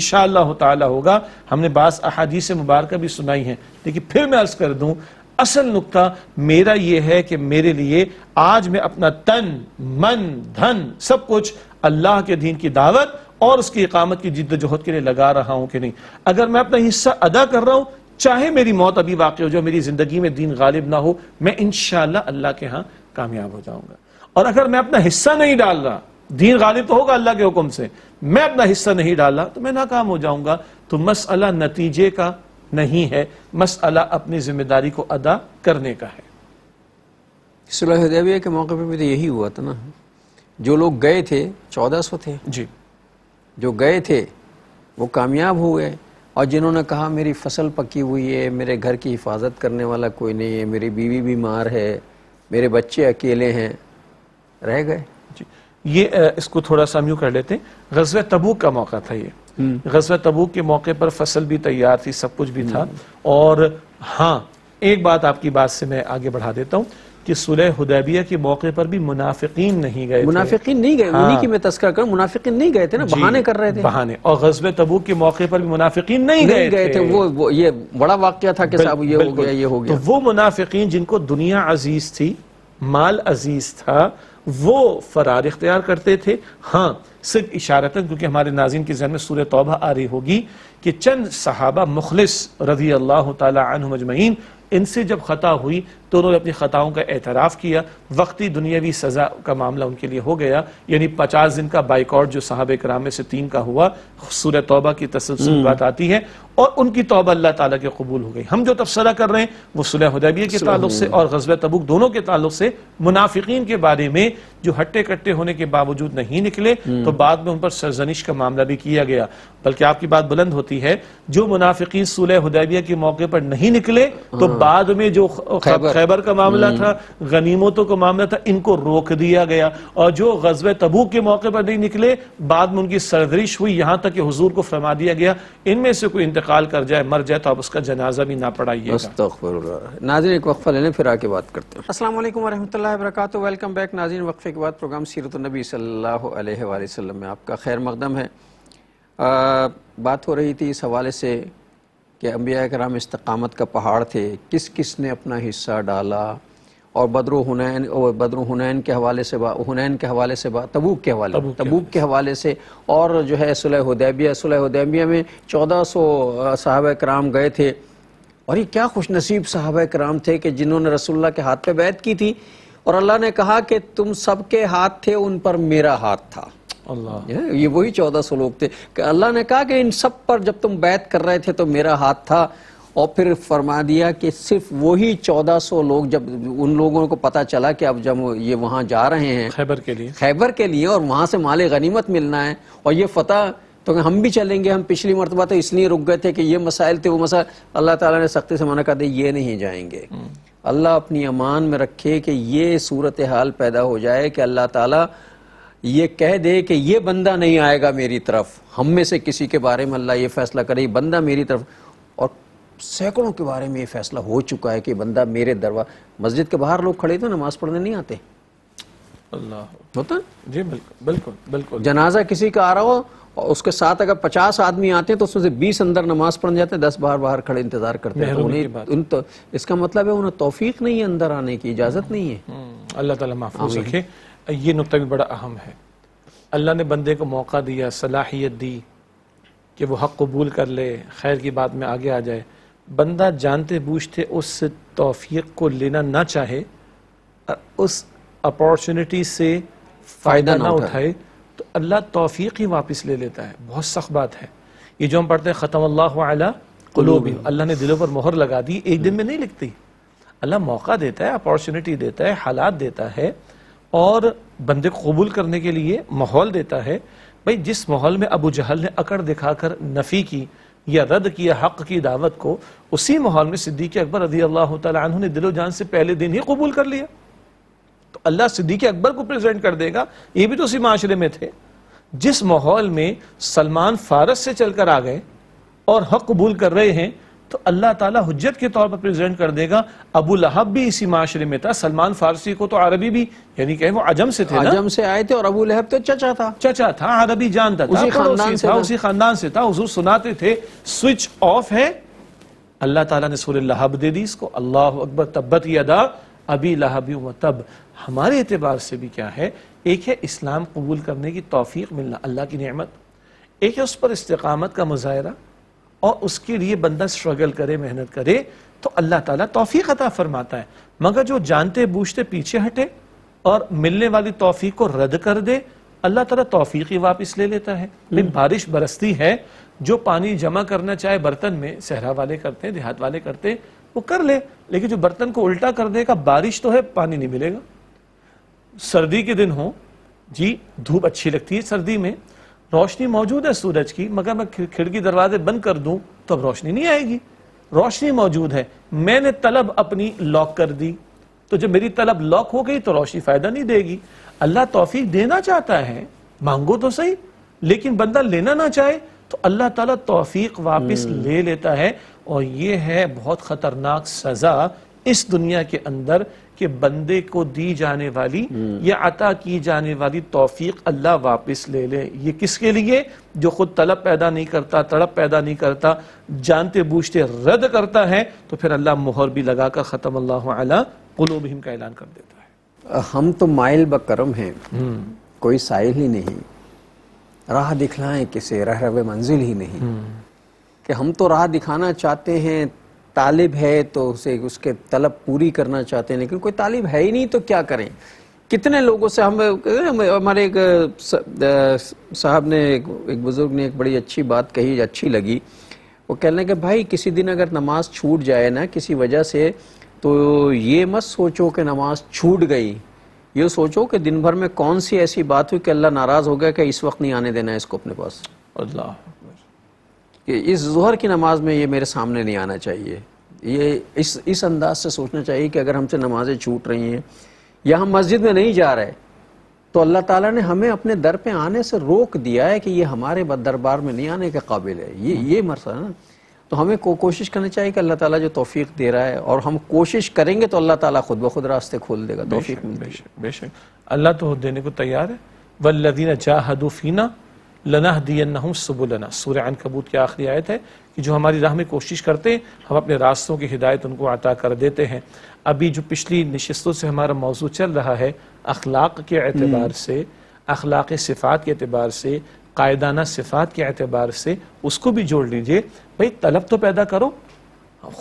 [SPEAKER 2] ताला होगा हमने बास अहादी से मुबारक भी सुनाई है लेकिन फिर मैं अर्ज़ कर दूँ असल नुकता मेरा यह है कि मेरे लिए आज मैं अपना तन मन धन सब कुछ अल्लाह के दीन की दावत और उसकी इकामत की जिद्दोजहद के लिए लगा रहा हूं कि नहीं अगर मैं अपना हिस्सा अदा कर रहा हूं चाहे मेरी मौत अभी वाकई हो जाए मेरी ज़िंदगी में दीन गालिब ना हो मैं इन अल्लाह के यहां कामयाब हो जाऊंगा और अगर मैं अपना हिस्सा नहीं डाल रहा दीन गालिब तो होगा अल्लाह के हुक्म से मैं अपना हिस्सा नहीं डाला तो मैं नाकाम हो जाऊंगा तो मसला नतीजे का नहीं है मसला अपनी जिम्मेदारी को अदा करने का है सुलहदेविया के मौके पर भी तो यही हुआ था ना जो लोग गए
[SPEAKER 1] थे चौदह सौ थे जी जो गए थे वो कामयाब हो गए और जिन्होंने कहा मेरी फसल पकी हुई है मेरे घर की हिफाजत करने वाला कोई नहीं है मेरी बीवी
[SPEAKER 2] बीमार है मेरे बच्चे अकेले हैं रह गए जी ये इसको थोड़ा सा यूँ कर लेते हैं गजब तबू का मौका था ये हम्म। गजब तबूक के मौके पर फसल भी तैयार थी सब कुछ भी था हम्म। और हाँ एक बात आपकी बात से मैं आगे बढ़ा देता हूँ कि सुलह के मौके पर भी मुनाफिकीन नहीं गए मुनाफिकीन नहीं गए हाँ। की
[SPEAKER 1] मैं तस्कर कर मुनाफिकीन नहीं गए थे ना बहाने कर रहे थे
[SPEAKER 2] बहाने और गजब तबूक के मौके पर भी मुनाफिकीन नहीं गए, गए थे, थे। वो, वो ये बड़ा वाक्य था कि साहब ये हो गया ये हो गया तो वो मुनाफिकीन जिनको दुनिया अजीज थी माल अजीज था वो फरार इख्तियार करते थे हाँ सिर्फ इशारतन क्योंकि हमारे नाजिन के जहन में सूर्य तोबा आ रही होगी कि चंद सहाबा मुखलिस रजी अल्लाह तजमैन इनसे जब ख़ता हुई तो उन्होंने अपनी ख़ताओं का एतराफ़ किया वक्ती दुनियावी सज़ा का मामला उनके लिए हो गया यानी पचास दिन का बाइकआउट जो साहब कराम में से तीन का हुआ सूर तोबा की तसलसल हम्म। बात आती है और उनकी तोबा अल्लाह ताला के कबूल हो गई हम जो तबसरा कर रहे हैं वो सुलह हदैबिया के ताल्लुक से और गजब तबुक दोनों के ताल्लुक से मुनाफिकीन के बारे में जो हट्टे कट्टे होने के बावजूद नहीं निकले हम्म। तो बाद में उन पर सरजनिश का मामला भी किया गया बल्कि आपकी बात बुलंद होती है जो मुनाफिकीन सुलह हदैबिया के मौके पर नहीं निकले तो हाँ। बाद में जो खैबर का मामला हम्म। था गनीमतों का मामला था इनको रोक दिया गया और जो गजब तबू के मौके पर नहीं निकले बाद में उनकी सरदरिश हुई यहाँ तक कि हजूर को फरमा दिया गया इनमें से कोई इंतकाल कर जाए मर जाए तो आप उसका जनाजा भी ना पढ़ाइए
[SPEAKER 1] नाजिन एक वक्फा लेने फिर आके बात करते हैं असल वरहमल वरक वेलकम बैक नाजिन वक्फे के बाद प्रोग्राम सीरत नबी सल्ला वसम में आपका खैर मकदम है आ, बात हो रही थी इस हवाले से कि अम्बिया कराम इस्तकामत का पहाड़ थे किस किस ने अपना हिस्सा डाला और बदर हुनैन और बदर हुनैन के हवाले से हुनैन के हवाले से तबूक के हवाले तबूक, तबूक के हवाले से और जो है सुलह हुदैबिया सुलह हुदैबिया में चौदह सौ साहब कराम गए थे और ये क्या खुश नसीब साहब कराम थे कि जिन्होंने रसुल्ला के हाथ पे बैत की थी और अल्लाह ने कहा कि तुम सबके हाथ थे उन पर मेरा हाथ था अल्लाह ये वही चौदह सौ लोग थे अल्लाह ने कहा कि इन सब पर जब तुम बैत कर रहे थे तो मेरा हाथ था और फिर फरमा दिया कि सिर्फ वही चौदह सौ लोग जब उन लोगों को पता चला कि अब जब ये वहाँ जा
[SPEAKER 2] रहे हैं खैबर के लिए
[SPEAKER 1] खैबर के लिए और वहाँ से माले गनीमत मिलना है और ये फतह तो हम भी चलेंगे हम पिछली मरतबा तो इसलिए रुक गए थे कि ये मसाइल थे वो मसाइल अल्लाह ताला ने सख्ती से मना कर दिया ये नहीं जाएंगे हम्म। अल्लाह अपनी अमान में रखे कि ये सूरत हाल पैदा हो जाए कि अल्लाह ताला ये कह दे कि ये बंदा नहीं आएगा मेरी तरफ हम में से किसी के बारे में अल्लाह ये फैसला करे ये बंदा मेरी तरफ और सैकड़ों के बारे में ये फैसला हो चुका है कि बंदा मेरे दरवा मस्जिद के बाहर लोग खड़े थे तो नमाज पढ़ने नहीं आते
[SPEAKER 2] होता जी बिल्कुल बिल्कुल
[SPEAKER 1] बिल्कुल जनाजा किसी का आ रहा हो और उसके साथ अगर पचास आदमी आते हैं तो उसमें से बीस अंदर नमाज पढ़ जाते हैं दस बार बाहर खड़े इंतजार करते हैं तो उन्हें उन तो इसका मतलब है उन्हें तोफीक नहीं है अंदर
[SPEAKER 2] आने की इजाज़त हम्म, नहीं है हम्म, अल्लाह ताला महफूज रखे ये नुकता भी बड़ा अहम है अल्लाह ने बंदे को मौका दिया सलाहियत दी कि वो हक़ कबूल कर ले खैर की बात में आगे आ जाए बंदा जानते बूझते उस तोफ़ी को लेना ना चाहे उस अपॉर्चुनिटी से फ़ायदा ना, ना उठाए तो अल्लाह तोफ़ी ही वापस ले लेता है बहुत सख्त बात है ये जो हम पढ़ते हैं ख़त्म अल्लाह कलूबी अल्लाह ने दिलों पर मोहर लगा दी एक दिन में नहीं लिखती अल्लाह मौका देता है अपॉर्चुनिटी देता है हालात देता है और बंदे को कबूल करने के लिए माहौल देता है भाई जिस माहौल में अबू जहल ने अकड़ दिखाकर नफ़ी की या रद्द किया हक की दावत को उसी माहौल में सिद्दीक अकबर रजी अल्लाह तु ने दिलो जान से पहले दिन ही कबूल कर लिया तो अल्लाह सिद्दीक अकबर को प्रेजेंट कर देगा ये भी तो उसी माशरे में थे जिस माहौल में सलमान फारस से चलकर आ गए और हक कबूल कर रहे हैं तो अल्लाह ताला हजत के तौर पर प्रेजेंट कर देगा अबू लहब भी इसी माशरे में था सलमान फारसी को तो अरबी भी यानी कहे वो अजम से थे अजम से आए थे और अबू लहब तो चचा था चचा था अरबी जानता था उसी खानदान से था उसी खानदान से था हजूर सुनाते थे स्विच ऑफ है अल्लाह ताला ने सूर्य लहब दे दी इसको अल्लाह अकबर तब्बत यदा अबी लहबी व तब हमारे एतबार से भी क्या है एक है इस्लाम कबूल करने की तोफीक मिलना अल्लाह की नमत एक है उस पर इस्तकामत का मुजाहरा और उसके लिए बंदा स्ट्रगल करे मेहनत करे तो अल्लाह ताला तौफीक अता फरमाता है मगर जो जानते बूझते पीछे हटे और मिलने वाली तोफ़ी को रद्द कर दे अल्लाह ताला ही वापस ले लेता है हम्म। लेकिन बारिश बरसती है जो पानी जमा करना चाहे बर्तन में सहरा वाले करते हैं देहात वाले करते हैं वो कर ले लेकिन जो बर्तन को उल्टा कर देगा बारिश तो है पानी नहीं मिलेगा सर्दी के दिन हो जी धूप अच्छी लगती है सर्दी में रोशनी मौजूद है सूरज की मगर मैं खिड़की दरवाजे बंद कर दूं तो अब रोशनी नहीं आएगी रोशनी मौजूद है मैंने तलब अपनी लॉक कर दी तो जब मेरी तलब लॉक हो गई तो रोशनी फायदा नहीं देगी अल्लाह तोफीक देना चाहता है मांगो तो सही लेकिन बंदा लेना ना चाहे तो अल्लाह ताला तौफीक वापस हम्म। ले लेता है और ये है बहुत खतरनाक सजा इस दुनिया के अंदर कि बंदे को दी जाने वाली हम्म। या अता की जाने वाली तोफीक अल्लाह वापस ले ले ये किसके लिए जो खुद तलब पैदा नहीं करता तड़प पैदा नहीं करता जानते बूझते रद्द करता है तो फिर अल्लाह मोहर भी लगा कर ख़त्म अल्लाह कुलोबहिम का ऐलान कर
[SPEAKER 1] देता है हम तो माइल बकरम हैं हम्म। कोई साइल ही नहीं राह दिखलाएं किसे रह रवे मंजिल ही नहीं हम्म। कि हम तो राह दिखाना चाहते हैं तालिब है तो उसे उसके तलब पूरी करना चाहते हैं लेकिन कोई तालिब है ही नहीं तो क्या करें कितने लोगों से हम हमारे एक साहब ने एक, एक बुज़ुर्ग ने एक बड़ी अच्छी बात कही अच्छी लगी वो कह लें कि भाई किसी दिन अगर नमाज छूट जाए ना किसी वजह से तो ये मत सोचो कि नमाज छूट गई ये सोचो कि दिन भर में कौन सी ऐसी बात हुई कि अल्लाह नाराज़ हो गया कि इस वक्त नहीं आने देना है इसको अपने पास अल्लाह कि इस जहर की नमाज में ये मेरे सामने नहीं आना चाहिए ये इस इस अंदाज से सोचना चाहिए कि अगर हमसे नमाजें छूट रही हैं या हम मस्जिद में नहीं जा रहे तो अल्लाह ताला ने हमें अपने दर पे आने से रोक दिया है कि ये हमारे दरबार में नहीं आने के काबिल है ये ये मरसा है ना तो हमें को कोशिश करनी चाहिए कि अल्लाह ताला जो तौफीक दे रहा है और हम कोशिश करेंगे तो अल्लाह ताला खुद ब
[SPEAKER 2] खुद रास्ते खोल देगा तोफ़ी बेशक बेशक अल्लाह तो देने को तैयार है वल्लिन जाहदुफीना लनह दियम सबुलना सूर्य कबूत की आखिरी आयत है कि जो हमारी राह में कोशिश करते हैं हम अपने रास्तों की हिदायत उनको अता कर देते हैं अभी जो पिछली नशस्तों से हमारा मौजू चल रहा है अखलाक के अतबार हम्म। से अखलाक सिफात के अतबार से कायदाना सिफात के अतबार से उसको भी जोड़ लीजिए भाई तलब तो पैदा करो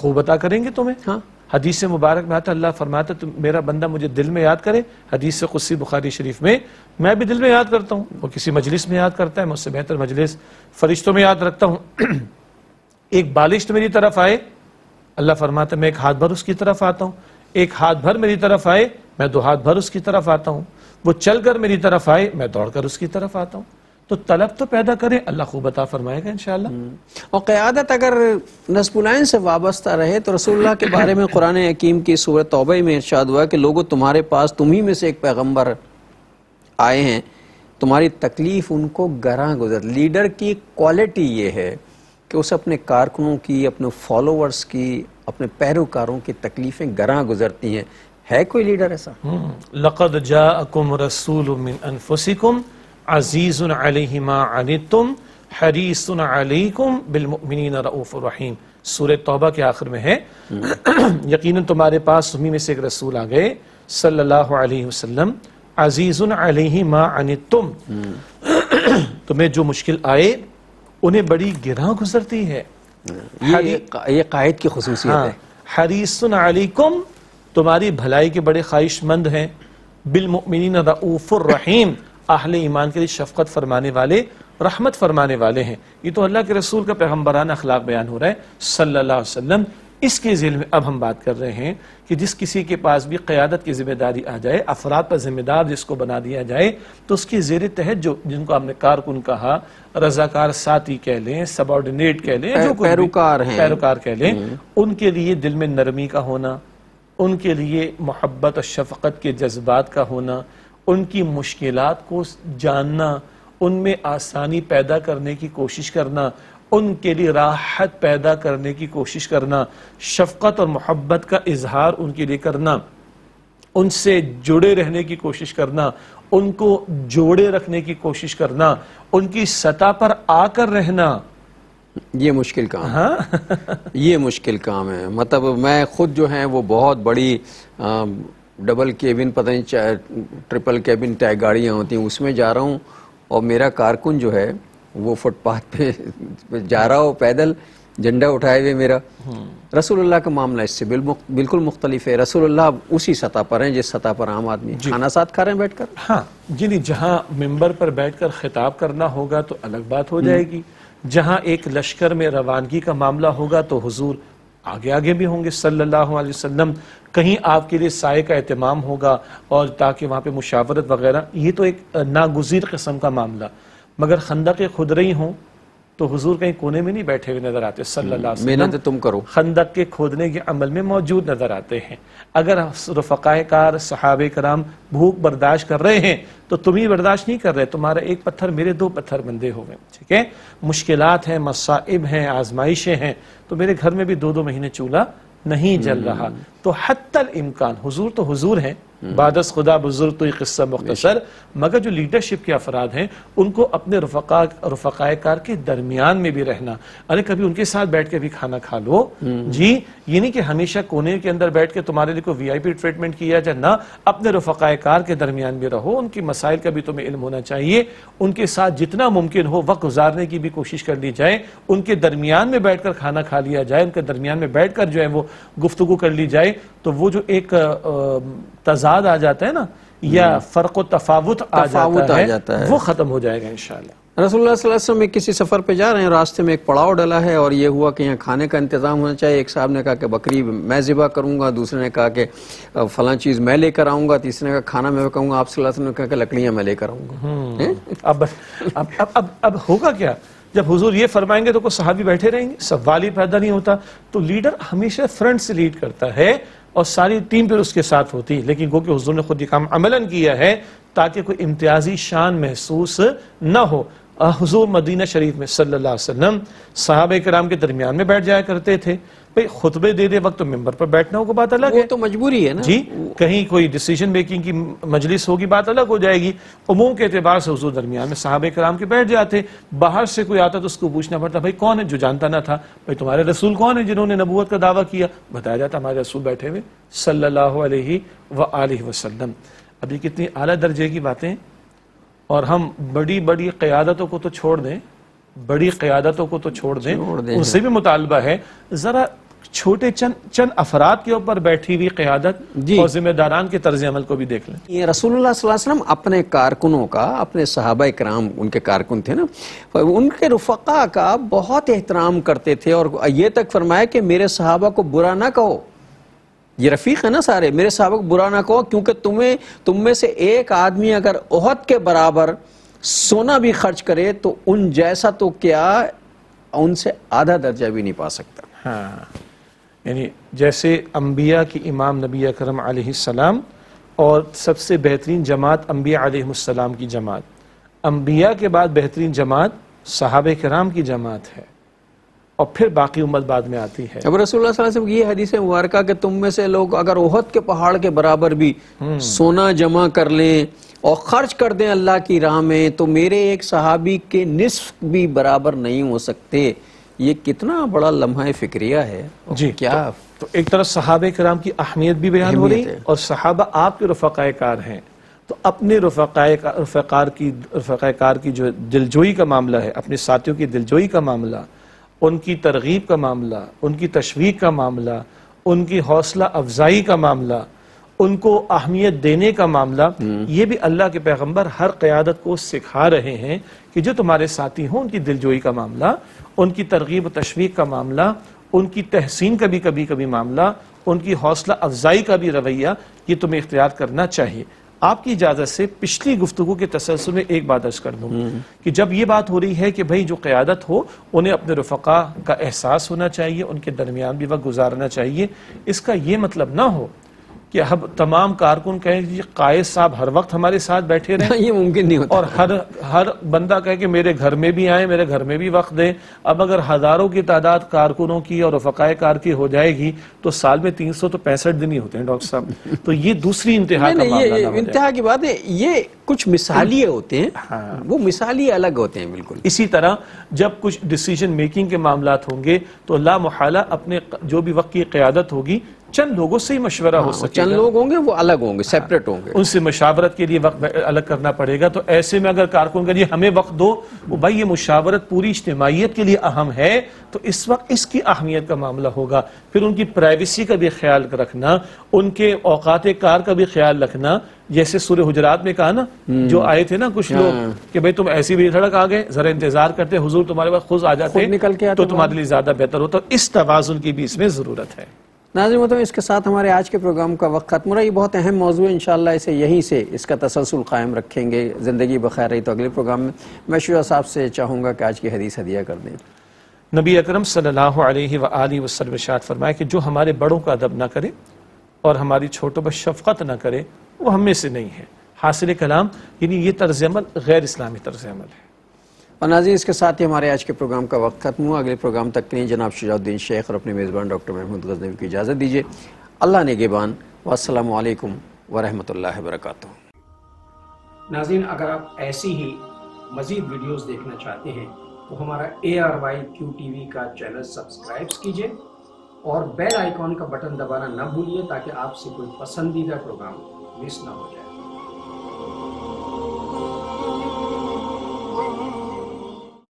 [SPEAKER 2] खूब अता करेंगे तुम्हें हाँ हदीस मुबारक में आता अल्लाह फरमाता तुम मेरा बंदा मुझे दिल में याद करे हदीस खुशी बुखारी शरीफ में मैं भी दिल में याद करता हूँ वो किसी मजलिस में याद करता है मैं उससे बेहतर मजलिस फरिश्तों में याद रखता हूँ (clears throat) एक बालिश मेरी तरफ आए अल्लाह फरमाता मैं एक हाथ भर उसकी तरफ आता हूँ एक हाथ भर मेरी तरफ आए मैं दो हाथ भर उसकी तरफ आता हूँ वो कर मेरी तरफ आए मैं दौड़कर उसकी तरफ आता हूँ तो तलब तो पैदा करें अल्लाह खूब बता फरमाएगा इन हम्म। और क़्यादत अगर
[SPEAKER 1] नसबुलाइन से वाबस्ता रहे तो रसोल्ला के बारे में कुरान हकीम की सूरत तोबे में इर्शाद हुआ कि लोगों तुम्हारे पास तुम्ही में से एक पैगम्बर आए हैं तुम्हारी तकलीफ़ उनको गरा गुजर लीडर की क्वालिटी ये है कि उसे अपने कारकुनों की अपने फॉलोअर्स की अपने पैरोकारों की तकलीफ़ें गरा गुजरती हैं है कोई लीडर ऐसा हम्म।
[SPEAKER 2] लक़द जा रसूल अनफुसिकुम अजीज़ अलहिमा तुम हरीसन अलैकुम बिलमिन रऊफ़रहीम सूर तोबा के आखिर में है यकीन तुम्हारे पास तुम्ही में से एक रसूल आ गए सल्लल्लाहु अलैहि वसल्लम अजीज़ुन अलैहि तुम्हें जो मुश्किल आए उन्हें बड़ी गिरा गुजरती है ये, ये कायद की खसूसियत हाँ, है हरीसन तुम्हारी भलाई के बड़े ख्वाहिशमंद हैं बिलमिन रऊफ़रहीम आहले ईमान के लिए शफकत फरमाने वाले रहमत फरमाने वाले हैं ये तो अल्लाह के रसूल का पैगम्बराना अखलाक बयान हो रहा है सल्ला वसम इसके जेल में अब हम बात कर रहे हैं कि जिस किसी के पास भी क़्यादत की जिम्मेदारी आ जाए अफराद पर जिम्मेदार जिसको बना दिया जाए तो उसके जेर तहत जो जिनको आपने कारकुन कहा रजाकार साथी कह लें सबॉर्डिनेट कह लें जो पैरोकार पैरोकार कह लें हम्म। उनके लिए दिल में नरमी का होना उनके लिए मोहब्बत और शफकत के जज्बात का होना उनकी मुश्किल को जानना उनमें आसानी पैदा करने की कोशिश करना उनके लिए राहत पैदा करने की कोशिश करना शफकत और मोहब्बत का इजहार उनके लिए करना उनसे जुड़े रहने की कोशिश करना उनको जोड़े रखने की कोशिश करना उनकी सतह पर आकर रहना ये मुश्किल काम
[SPEAKER 1] हाँ? ये मुश्किल काम है मतलब मैं खुद जो है वो बहुत बड़ी आ, डबल केबिन पता नहीं ट्रिपल केबिन टैग गाड़ियाँ होती हैं उसमें जा रहा हूँ और मेरा कारकुन जो है वो फुटपाथ पे जा रहा हो पैदल झंडा उठाए हुए मेरा हम्म। रसूलुल्लाह का मामला इससे बिल्कुल मुख्तलिफ है रसूलुल्लाह उसी सतह पर हैं जिस सतह पर आम आदमी खाना साथ खा रहे हैं बैठकर हाँ
[SPEAKER 2] जी नहीं जहाँ मेंबर पर बैठकर खिताब करना होगा तो अलग बात हो हम्म। जाएगी जहाँ एक लश्कर में रवानगी का मामला होगा तो हुजूर आगे आगे भी होंगे सल्लल्लाहु अलैहि वसल्लम कहीं आपके लिए साय का अहतमाम होगा और ताकि वहाँ पे मुशावरत वगैरह ये तो एक नागुजीर कस्म का मामला मगर खंदा के खुद रही हों तो हुजूर कहीं कोने में नहीं बैठे हुए नजर आते मेहनत तुम करो खंदक के खोदने के अमल में मौजूद नजर आते हैं अगर रफ़ाकार सहाब कराम भूख बर्दाश्त कर रहे हैं तो तुम ही बर्दाश्त नहीं कर रहे तुम्हारा एक पत्थर मेरे दो पत्थर बंदे हो गए ठीक है मुश्किल हैं मसाइब हैं आजमाइशें हैं तो मेरे घर में भी दो दो महीने चूल्हा नहीं जल रहा हम्म। तो हत्तल इम्कान हुजूर तो हुजूर हैं बादस खुदा बुजुर्ग तो ये किस्सा मुख्तर मगर जो लीडरशिप के अफराद हैं उनको अपने रफका रफकाए कार के दरमियान में भी रहना अरे कभी उनके साथ बैठ के भी खाना खा लो हम्म। जी ये नहीं कि हमेशा कोने के अंदर बैठ के तुम्हारे लिए कोई वीआईपी ट्रीटमेंट किया जाए ना अपने रफकाए कार के दरमियान में रहो उनकी मसाइल का भी तुम्हें इल्म होना चाहिए उनके साथ जितना मुमकिन हो वक्त गुजारने की भी कोशिश कर ली जाए उनके दरमियान में बैठ कर खाना खा लिया जाए उनके दरमियान में बैठ कर जो है वो गुफ्तु कर ली जाए तो वो जो एक तजा तजाद आ जाता है ना या हम्म। फ़र्क तफावत आ जाता, है, वो ख़त्म हो जाएगा इन
[SPEAKER 1] रसोल्ला में किसी सफ़र पे जा रहे हैं रास्ते में एक पड़ाव डला है और ये हुआ कि यहाँ खाने का इंतज़ाम होना चाहिए एक साहब ने कहा कि बकरी मैं ज़िबा करूँगा दूसरे ने कहा कि फ़लाँ चीज़ मैं लेकर आऊँगा तीसरे ने कहा खाना मैं कहूँगा आप सल्लल्लाहु अलैहि ने कहा कि लकड़ियाँ मैं लेकर आऊँगा
[SPEAKER 2] हम्म। अब अब अब अब होगा क्या जब हुजूर ये फरमाएंगे तो कुछ सहाबी बैठे रहेंगे सवाल ही पैदा नहीं होता तो लीडर हमेशा फ्रंट से लीड करता है और सारी टीम फिर उसके साथ होती लेकिन गो के हजूर ने खुद ये काम अमलन किया है ताकि कोई इम्तियाजी शान महसूस न हो हजूर मदीना शरीफ में सल्लाम साहब कराम के दरमियान में बैठ जाया करते थे पे खुतबे देते वक्त तो मेंबर पर बैठना होगा बात अलग है तो मजबूरी है ना जी कहीं कोई डिसीजन मेकिंग की मजलिस होगी बात अलग हो जाएगी उमूम के अतबार से हजूर दरमियान में साहब कराम के बैठ जाते बाहर से कोई आता तो उसको पूछना पड़ता भाई कौन है जो जानता ना था भाई तुम्हारे रसूल कौन है जिन्होंने नबूत का दावा किया बताया जाता हमारे रसूल बैठे हुए सल्ला व आलि वसलम अभी कितनी अली दर्जे की बातें और हम बड़ी बड़ी क़्यादतों को तो छोड़ दें बड़ी क़्यादतों को तो छोड़ दें, दें उनसे भी मुतालबा है ज़रा छोटे चंद चंद अफराद के ऊपर बैठी हुई क्यादत और जिम्मेदारान के तर्ज अमल को भी देख लें
[SPEAKER 1] ये रसूलुल्लाह वसल्लम अपने कारकुनों का अपने सहाबा कराम उनके कारकुन थे ना उनके रफ़ा का बहुत एहतराम करते थे और ये तक फरमाया कि मेरे सहाबा को बुरा ना कहो ये रफ़ीक है ना सारे मेरे सहाबा को बुरा ना कहो क्योंकि तुम्हें तुम में से एक आदमी अगर ओहद के बराबर सोना भी खर्च करे तो उन जैसा तो क्या उनसे आधा दर्जा भी नहीं पा सकता
[SPEAKER 2] हाँ यानी जैसे अम्बिया की इमाम नबी करम आसमाम और सबसे बेहतरीन जमात अम्बिया आसमाम की जमात अम्बिया के बाद बेहतरीन जमात साहब कराम की जमात है और फिर बाकी उम्मत बाद में आती है अब
[SPEAKER 1] रसुल्लाम ये हदीस मुबारक कि तुम में से लोग अगर ओहद के पहाड़ के बराबर भी हम्म। सोना जमा कर लें और ख़र्च कर दें अल्लाह की राह में तो मेरे एक सहाबी के निसफ भी बराबर नहीं हो सकते ये कितना बड़ा लम्हा
[SPEAKER 2] फिक्रिया है जी क्या तो, तो एक तरफ साहब कराम की अहमियत भी बयान हो रही और सहाबा आपके रफ़ाक़ाय कार हैं तो अपने रफ़ाक़ाय की रफ़ाक़ाय कार की जो दिलजोई का मामला है अपने साथियों की दिलजोई का मामला उनकी तरगीब का मामला उनकी तशवीक का मामला उनकी हौसला अफजाई का मामला उनको अहमियत देने का मामला हम्म। ये भी अल्लाह के पैगंबर हर क़्यादत को सिखा रहे हैं कि जो तुम्हारे साथी हों उनकी दिलजोई का मामला उनकी तरगीब तशवीक का मामला उनकी तहसीन का भी कभी कभी मामला उनकी हौसला अफजाई का भी रवैया ये तुम्हें इख्तियार करना चाहिए आपकी इजाज़त से पिछली गुफ्तु के तसलसल में एक बात अर्ज कर दूँ हम्म। कि जब ये बात हो रही है कि भाई जो क़्यादत हो उन्हें अपने रफका का एहसास होना चाहिए उनके दरमियान भी वक्त गुजारना चाहिए इसका ये मतलब ना हो कि हम तमाम कारकुन कहें कि कायद साहब हर वक्त हमारे साथ बैठे (laughs) रहे ये मुमकिन नहीं होता और हर हर बंदा कहे कि मेरे घर में भी आए मेरे घर में भी वक्त दें अब अगर हज़ारों की तादाद कारकुनों की और फकाय कार की हो जाएगी तो साल में तीन सौ तो पैंसठ दिन ही होते हैं डॉक्टर साहब (laughs) तो ये दूसरी इंतहा इंतहा की बात है ये कुछ मिसाली होते हैं हाँ। वो ही अलग होते हैं बिल्कुल इसी तरह जब कुछ डिसीजन मेकिंग के मामला होंगे तो ला महला अपने जो भी वक्त की क़्यादत होगी चंद लोगों से ही मशवरा हाँ, हो है चंद लोग
[SPEAKER 1] होंगे वो अलग होंगे सेपरेट हाँ। होंगे
[SPEAKER 2] उनसे मशावरत के लिए वक्त अलग करना पड़ेगा तो ऐसे में अगर कारकुन का हमें वक्त दो वो भाई ये मुशावरत पूरी इज्तमाहीत के लिए अहम है तो इस वक्त इसकी अहमियत का मामला होगा फिर उनकी प्राइवेसी का भी ख्याल रखना उनके औकात कार का भी ख्याल रखना जैसे सूर्य हजरात में कहा ना हम्म। जो आए थे ना कुछ लोग हाँ। कि भाई तुम ऐसी भी सड़क आ गए जरा इंतजार करते हुजूर तुम्हारे पास खुद आ जाते निकल के तो तुम्हारे लिए ज्यादा बेहतर होता इस तोजुन की भी इसमें जरूरत है
[SPEAKER 1] नाजिम तो इसके साथ हमारे आज के प्रोग्राम का वक्त खत्म रहा ये बहुत अहम मौजू है इंशाल्लाह इसे यहीं से इसका तसलसल कायम रखेंगे ज़िंदगी बखैर रही तो अगले प्रोग्राम में मैं शुरा साहब से चाहूँगा कि आज की हदीस हदिया कर दें
[SPEAKER 2] नबी अक्रम सल्लल्लाहु अलैहि कि जो हमारे बड़ों का अदब ना करे और हमारी छोटों पर शफकत ना करे वो हमें से नहीं है हासिल कलाम यानी ये तर्ज अमल गैर इस्लामी तर्ज अमल है
[SPEAKER 1] और नाजी इसके साथ ही हमारे आज के प्रोग्राम का वक्त खत्म हुआ अगले प्रोग्राम तक के लिए जनाब शुजाउद्दीन शेख और अपने मेज़बान डॉक्टर महमूद गजनवी की इजाज़त दीजिए अल्लाह नेगेबान वालेकुम वरहमल वरक नाजीन अगर आप ऐसी ही मज़ीद वीडियोज़ देखना चाहते हैं तो हमारा A R Y Q T V का चैनल सब्सक्राइब कीजिए और बेल आइकॉन का बटन दबाना ना भूलिए ताकि आपसे कोई पसंदीदा
[SPEAKER 2] प्रोग्राम मिस ना हो जाए